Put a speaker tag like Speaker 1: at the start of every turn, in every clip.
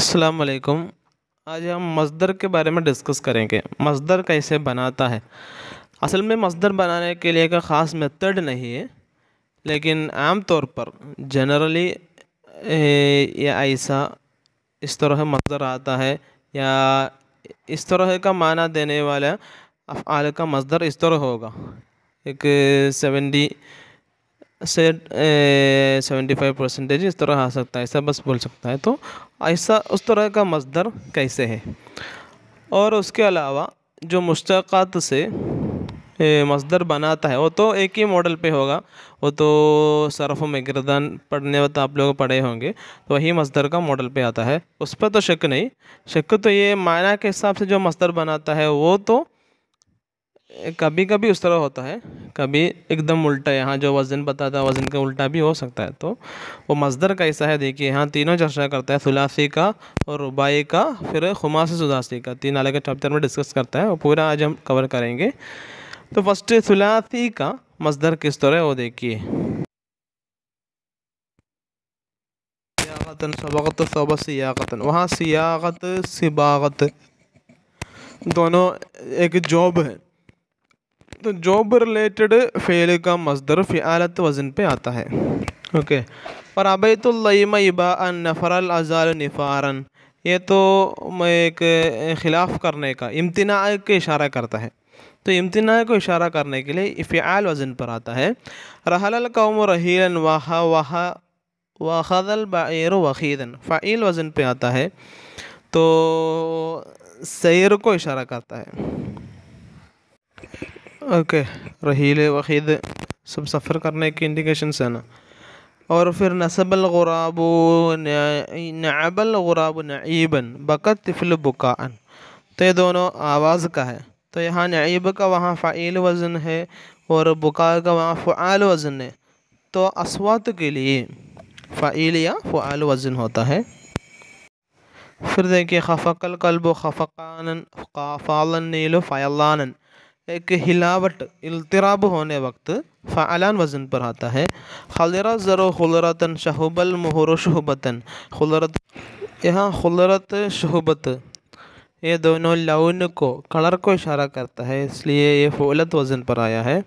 Speaker 1: السلام علیکم آج ہم مزدر کے بارے میں ڈسکس کریں گے مزدر کیسے بناتا ہے اصل میں مزدر بنانے کے لیے کا خاص میتھڈ نہیں ہے لیکن عام طور پر جنرلی یا ایسا اس طرح مصدر آتا ہے یا اس طرح کا معنی دینے والا افعال کا مصدر اس طرح ہوگا ایک سیونٹی سے سیونٹی فائیو پرسنٹیج اس طرح آ سکتا ہے ایسا بس بول سکتا ہے تو ایسا اس طرح کا مصدر کیسے ہے اور اس کے علاوہ جو مشتقات سے مزدر بناتا ہے وہ تو ایک ہی ماڈل پہ ہوگا وہ تو صرف و گردان پڑھنے وقت آپ لوگ پڑھے ہوں گے تو وہی مزدر کا ماڈل پہ آتا ہے اس پہ تو شک نہیں شک تو یہ معنی کے حساب سے جو مصدر بناتا ہے وہ تو کبھی کبھی اس طرح ہوتا ہے کبھی ایک دم الٹا یہاں جو وزن بتاتا ہے وزن کا الٹا بھی ہو سکتا ہے تو وہ مزدر کا حصہ ہے دیکھیے یہاں تینوں چرچہ کرتا ہے ثلاثی کا اور ربائی کا پھر خماس سداسی کا تین الگ چیپٹر میں ڈسکس کرتا ہے وہ پورا آج ہم کور کریں گے تو فسٹ ثلاثی کا مزدر کس طرح وہ دیکھیے سیاغتن وہاں سیاغت سباغت دونوں ایک جوب ہے تو جاب ریلیٹڈ فعل کا مصدر فعالت وزن پہ آتا ہے اوکے اور ابیت الّّیمہ ابا نفر الازال نفارن یہ تو میں ایک خلاف کرنے کا امتناع کے اشارہ کرتا ہے تو امتناع کو اشارہ کرنے کے لیے فعال وزن پر آتا ہے رحل القوم رحیلا رحیلاَََََََََََََا واہ وض البعیر وخیدن فعیل وزن پہ آتا ہے تو سیر کو اشارہ کرتا ہے اوکے رحیل وحید سب سفر کرنے کی انڈیکیشنس ہیں نا اور پھر نصب الغراب نعب الغراب نعیبن بکت طفل بکاً تو یہ دونوں آواز کا ہے تو یہاں نعیب کا وہاں فعیل وزن ہے اور بکا کا وہاں فعال وزن ہے تو اسوات کے لیے فعیل یا فعال وزن ہوتا ہے پھر دیکھیے خفق القلب و خفقاً قاف الن فعلان ایک ہلاوٹ التراب ہونے وقت فعلان وزن پر آتا ہے خلرہ ذرو و شہب المہر و خلرت یہاں خلرت شہبت یہ دونوں لون کو کلر کو اشارہ کرتا ہے اس لیے یہ فعلت وزن پر آیا ہے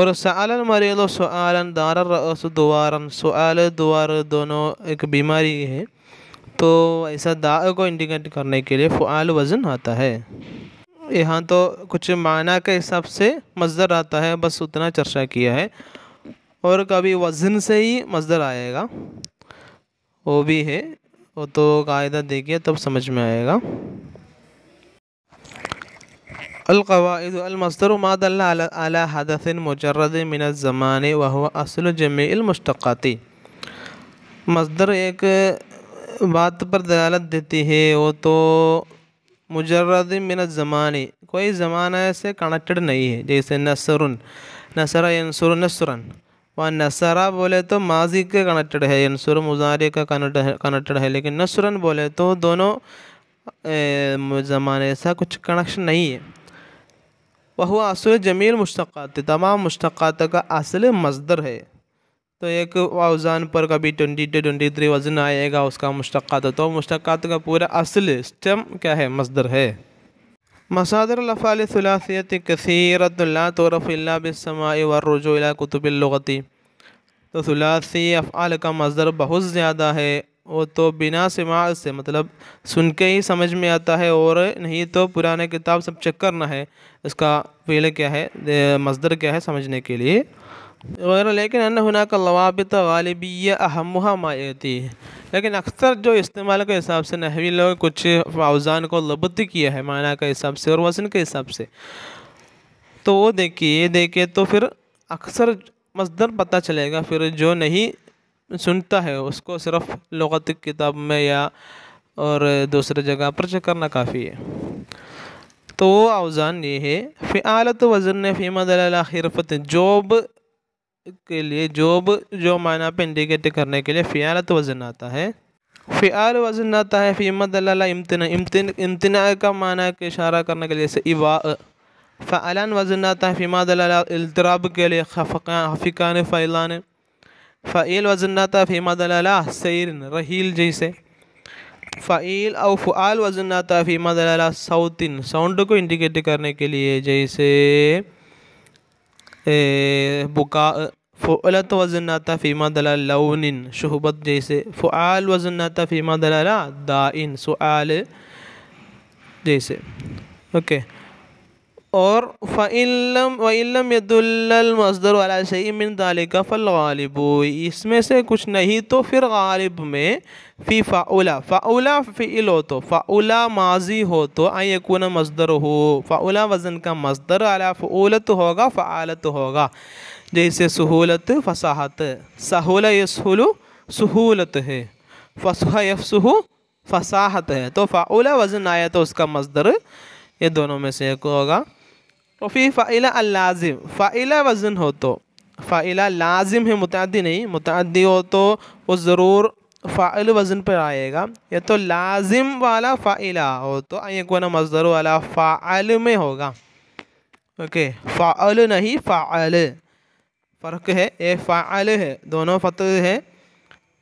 Speaker 1: اور سعال المریض و سعال دار الرأس دوارن سعال دوار دونوں ایک بیماری ہے تو ایسا دعا کو انڈیکیٹ کرنے کے لیے فعال وزن آتا ہے یہاں تو کچھ معنی کے حساب سے مصدر آتا ہے بس اتنا چرچا کیا ہے اور کبھی وزن سے ہی مصدر آئے گا وہ بھی ہے وہ تو قاعدہ دیکھئے تب سمجھ میں آئے گا القواعد المصدر ماد اللہ حدث مجرد من الزمان وہو اصل و جمع مصدر ایک بات پر دلالت دیتی ہے وہ تو مجرد من الزمانی کوئی زمانہ سے کنیکٹڈ نہیں ہے جیسے نصر نصر ینصر نصر وہاں نصرہ بولے تو ماضی کے کنیکٹڈ ہے ینصر مزاری کا کنیکٹڈ ہے لیکن نصرن بولے تو دونوں زمانے سے کچھ کنیکشن نہیں ہے وہ اصل جمیل مشتقات تمام مشتقات کا اصل مصدر ہے تو ایک اوزان پر کبھی ٹونٹی ٹو ٹونٹی تھری وزن آئے گا اس کا مشتقات تو مشتقات کا پورا اصل اسٹم کیا ہے مصدر ہے مصادر الف ثلاثیت کثیرت اللہ تو رفی اللہ بسماعۂ و رجو اللہ قطب تو ثلاثی افعال کا مصدر بہت زیادہ ہے وہ تو بنا سماع سے مطلب سن کے ہی سمجھ میں آتا ہے اور نہیں تو پرانے کتاب سب چیک کرنا ہے اس کا فیل کیا ہے مصدر کیا ہے سمجھنے کے لیے وغیرہ لیکن ان ہناک لوابط غالبیہ اہمہ ہے لیکن اکثر جو استعمال کے حساب سے نحوی لوگ کچھ اوزان کو لبط کیا ہے معنی کے حساب سے اور وزن کے حساب سے تو وہ دیکھیے یہ دیکھیے تو پھر اکثر مصدر پتہ چلے گا پھر جو نہیں سنتا ہے اس کو صرف لغت کتاب میں یا اور دوسرے جگہ پر چیک کرنا کافی ہے تو وہ اوزان یہ ہے فعالت وزن فیمت اللہ حرفت جوب کے لیے جوب جو معنی پر انڈیکیٹ کرنے کے لیے فعالت آتا ہے فعال آتا ہے فیمت اللہ امتنا امتنع امتناع کا معنی کے اشارہ کرنے کے لیے جیسے فعلان وزن آتا ہے لا التراب کے لیے حفقان فعلان فعیل وزناتا اللہ لا سیرن رحیل جیسے فعیل او فعال وزن آتا وزناتا اللہ لا سوتن ساؤنڈ کو انڈیکیٹ کرنے کے لیے جیسے بکا فعلت وزناتا فیما دلال لون شہبت جیسے فعال وزناتا فیما دلالا دائن سعال جیسے اوکے اور فعلم وعلم يدل المصدر على شيء من ذلك فالغالب اس میں سے کچھ نہیں تو پھر غالب میں فی فعلا فعلا فعل ہو تو فعلا ماضی ہو تو ان یکون مصدر ہو فعلا وزن کا مصدر علی فعولت ہوگا فعالت ہوگا جیسے سہولت فصاحت سہول یسہلو سہولت ہے فصح یفسح فصاحت ہے تو فعلا وزن آیا تو اس کا مصدر یہ دونوں میں سے ایک ہوگا اور فعل فعلا فعل فعلا وزن ہو تو فعلا لازم ہے متعدی نہیں متعدی ہو تو وہ ضرور فعل وزن پر آئے گا یا تو لازم والا فعلا ہو تو ایک مصدر والا فعل میں ہوگا اوکے نہیں فعل فرق ہے اے فعل ہے دونوں فتح ہے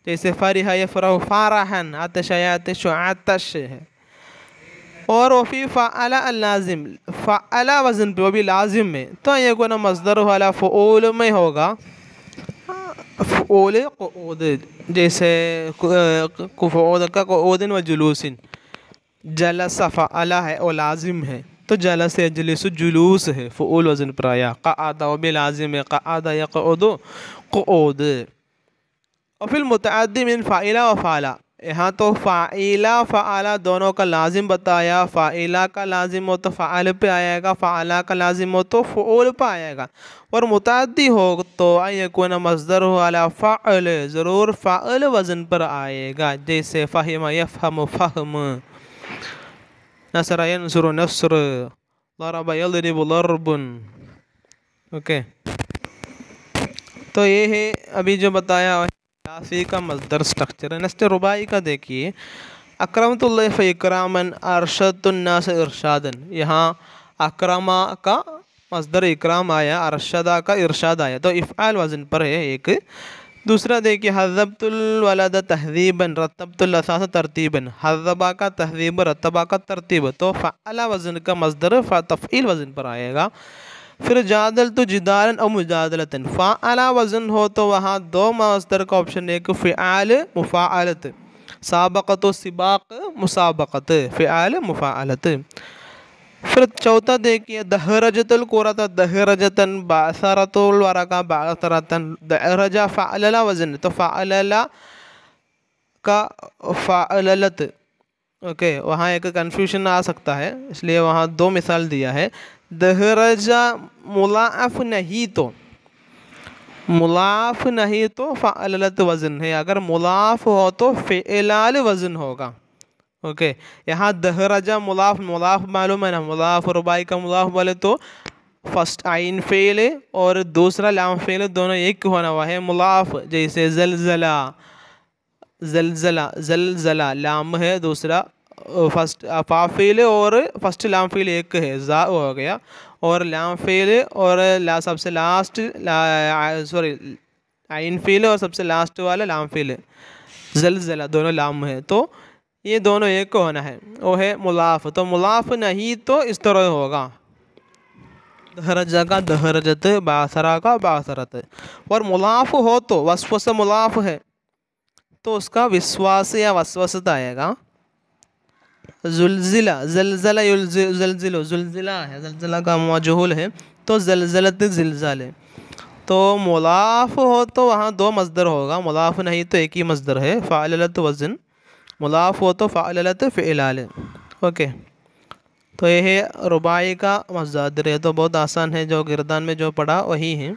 Speaker 1: جیسے فرحۂ فرح فارحن آتش آتش ہے اور وفی فعل اللازم فعل وزن پہ وہ بھی لازم ہے تو یہ گنا مزدر والا فعول میں ہوگا فعول قعود جیسے قعود کا و جلوسن جلس صفہ ہے وہ لازم ہے تو جلس جلس جلوس ہے فعول وزن پر آیا کا و بلازم کا آدھا یا و اور پھر متعدی فائلہ و فعلہ یہاں تو فعیلا فعلہ دونوں کا لازم بتایا فائلہ کا لازم ہو تو فعال پہ آئے گا فعلہ کا لازم ہو تو فعول پہ آئے گا اور متعدی ہو تو مصدر مزدر علی فعل ضرور فعل وزن پر آئے گا جیسے فہم یفہم فہم نثر ینصر نصر ضرب یضرب ضرب اوکے تو یہ ہے ابھی جو بتایا یافی کا مزدر سٹرکچر ہے نسٹ ربائی کا دیکھیے اکرمت اللہ اکرامن ارشد الناس ارشادن یہاں اکرما کا مصدر اکرام آیا ارشدہ کا ارشاد آیا تو افعال وزن پر ہے ایک دوسرا دیکھیے حضبت الولاد تحریباً رتبت الاساس ترتیبا حضبا کا تہذیب رتبا کا ترتیب تو فعلا وزن کا مصدر فتفعیل وزن پر آئے گا پھر جادلت جدارن اور مجادلتا فعلا وزن ہو تو وہاں دو مصدر کا آپشن ایک فعال مفاعلت سابقت و سباق مسابقت فعال مفاعلت پھر چوتھا دیکھیے دہرجت القورا تھا دہرجتاً باسرت الورقہ کا باثرتن فعللہ وزن تو فعللہ کا فعللت اوکے وہاں ایک کنفیوژن آ سکتا ہے اس لیے وہاں دو مثال دیا ہے دہرجہ ملاف نہیں تو ملاف نہیں تو فعللت وزن ہے اگر ملاف ہو تو فعلال وزن ہوگا اوکے یہاں دہرجہ ملاف ملاف معلوم ہے نا ملاف ربائی کا ملاف بولے تو فسٹ آئین فیل اور دوسرا لام فیل دونوں ایک ہونا ہوا ہے ملاف جیسے زلزلہ زلزلہ زلزلہ لام ہے دوسرا فسٹ فافیل اور فسٹ لام فیل ایک ہے زا ہو گیا اور لام لامفیل اور سب سے لاسٹ سوری آئین فیل اور سب سے لاسٹ والا لام لامفیل زلزلہ دونوں لام ہے تو یہ دونوں ایک کو ہونا ہے وہ ہے ملاف تو ملاف نہیں تو اس طرح ہوگا دہرجہ کا دہرجت باثرہ کا باثرت اور ملاف ہو تو وصف ملاف ہے تو اس کا وسواس یا وسوست آئے گا زلزلہ زلزلہ زلزلہ زلزلہ ہے زلزلہ کا موجہ ہے تو زلزلت ہے تو ملاف ہو تو وہاں دو مزدر ہوگا ملاف نہیں تو ایک ہی مزدر ہے فعللت وزن مضاف ہو تو فعلت فعل اوکے تو یہ ہے ربائی کا مزادر یہ تو بہت آسان ہے جو گردان میں جو پڑا وہی ہیں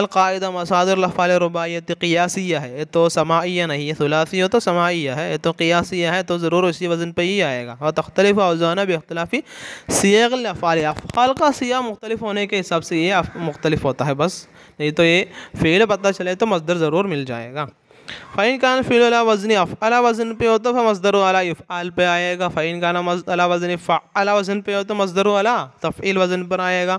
Speaker 1: القاعدہ مساد الفال رباعیت قیاسیہ ہے یہ تو سماعیہ نہیں ہے ثلاثی ہو تو سماعیہ ہے یہ تو قیاسیہ ہے تو ضرور اسی وزن پہ ہی آئے گا اور تختلف اوزانہ اختلافی سیغ الفال افعال کا سیاہ مختلف ہونے کے حساب سے یہ مختلف ہوتا ہے بس نہیں تو یہ فعل پتہ چلے تو مزدر ضرور مل جائے گا फ़ैन कान फ़िल अला वज़न अफ़ अला वज़न पे हो तो मजदर अला इफ़ाल पे आएगा फ़ैन काना अला वज़न अला वज़न पे हो तो मजदर अला तफ़ील वज़न पर आएगा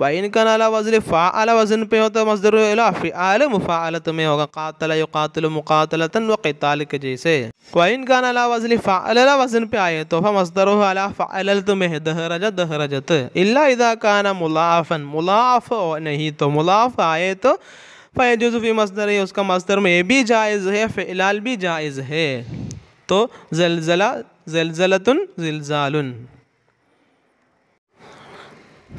Speaker 1: वैन कान अला वज़न फ़ा अला वज़न पे हो तो मजदर अला फ़िआल मुफ़ालत में होगा कातल युकातल मुकातलतन व कताल के जैसे वैन कान अला वज़न फ़ाल अला वज़न पे आए तो मजदर अला फ़ालत में है दहरज दहरजत इला इदा काना मुलाफ़न मुलाफ़ नहीं तो मुलाफ़ आए तो فی مصدر ہے اس کا مصدر میں بھی جائز ہے فعلال بھی جائز ہے تو زلزلہ زلزلتن زلزالن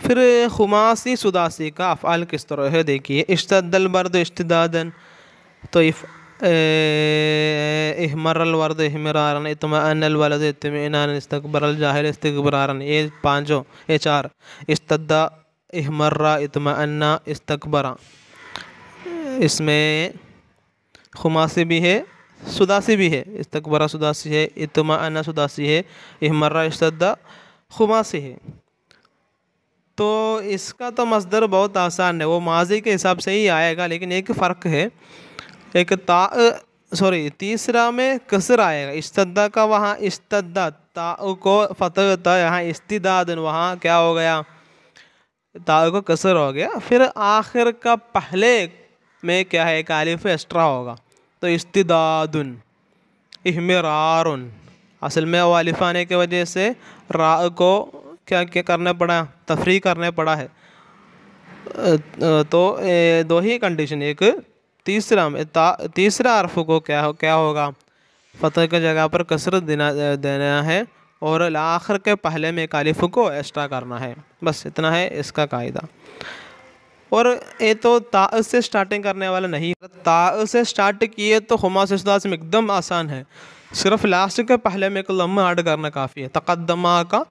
Speaker 1: پھر خماسی سداسی کا افعال کس طرح ہے دیکھیے اشتد البرد اشتدادن تو احمر الورد احمرارن اطمئن الولد اطمئنان استقبر الجاہل استقبرارن یہ پانچوں اے چار اشتدہ احمرہ اطمئن استقبرا اس میں خماسی بھی ہے سداسی بھی ہے استقبرہ سداسی ہے اتماینہ سداسی ہے احمرہ اشتدہ خماسی ہے تو اس کا تو مصدر بہت آسان ہے وہ ماضی کے حساب سے ہی آئے گا لیکن ایک فرق ہے ایک تا سوری تیسرا میں کسر آئے گا استدہ کا وہاں استدہ تاؤ کو فتح تا یہاں استداد وہاں کیا ہو گیا تا کو کسر ہو گیا پھر آخر کا پہلے میں کیا ہے ایک عالف ایکسٹرا ہوگا تو استداد احمرار اصل میں والف آنے کی وجہ سے را کو کیا کیا کرنا پڑا تفریح کرنے پڑا ہے تو دو ہی کنڈیشن ایک تیسرا تیسرا عرف کو کیا کیا ہوگا فتح کی جگہ پر کثرت دینا دینا ہے اور آخر کے پہلے میں تالیف کو ایکسٹرا کرنا ہے بس اتنا ہے اس کا قاعدہ اور یہ تو تا سے سٹارٹنگ کرنے والا نہیں تا سے سٹارٹ کیے تو خما سے اداس میں ایک دم آسان ہے صرف لاسٹ کے پہلے میں ایک لمحہ ایڈ کرنا کافی ہے تقدمہ کا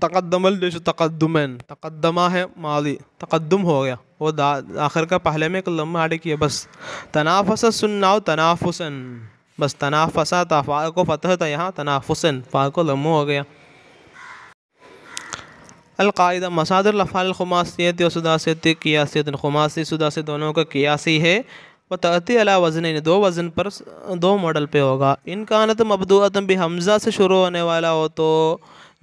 Speaker 1: تقدم تقدمل تقدمین تقدمہ ہے مالی تقدم ہو گیا وہ آخر کا پہلے میں ایک لمحہ ایڈ کیا بس تنافس سننا تنافسن بس تنافسا پھنسا کو فتح تھا یہاں تنافسن فا کو لمحہ ہو گیا القاعدہ مسعد الفا الخماسیت و سداسی قیاسیت الخماسی سے دونوں کا قیاسی ہے و تعتی علا وزن یعنی دو وزن پر دو ماڈل پہ ہوگا انقان عطم عبدوعتم بھی حمزہ سے شروع ہونے والا ہو تو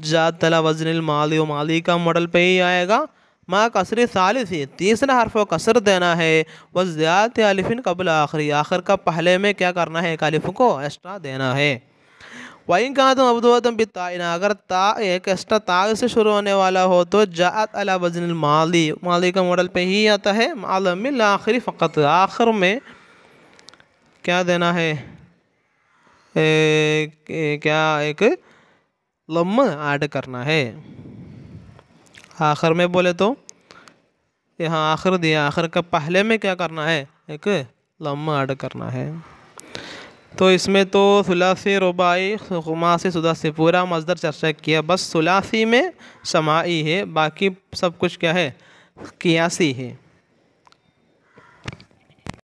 Speaker 1: جات تلا وزن المالی و مالی کا ماڈل پہ ہی آئے گا ما قصری ثالثی تیسرا حرف و کثر دینا ہے و زیادت عالفن قبل آخری آخر کا پہلے میں کیا کرنا ہے ایک عالف کو ایکسٹرا دینا ہے وَإِن كَانَتُمْ عَبْدُوَاتَمْ بِتَائِنَا اگر تا ایک اسٹا تا سے شروع ہونے والا ہو تو جاعت علی وزن المالی مالی کا موڈل پہ ہی آتا ہے معلوم اللہ آخری فقط آخر میں کیا دینا ہے کیا ایک لم آڈ کرنا ہے آخر میں بولے تو یہاں آخر دیا آخر کا پہلے میں کیا کرنا ہے ایک لم آڈ کرنا ہے تو اس میں تو ثلاثی ربائی خماسی سے سے پورا مزدر چرچا کیا بس ثلاثی میں سماعی ہے باقی سب کچھ کیا ہے قیاسی ہے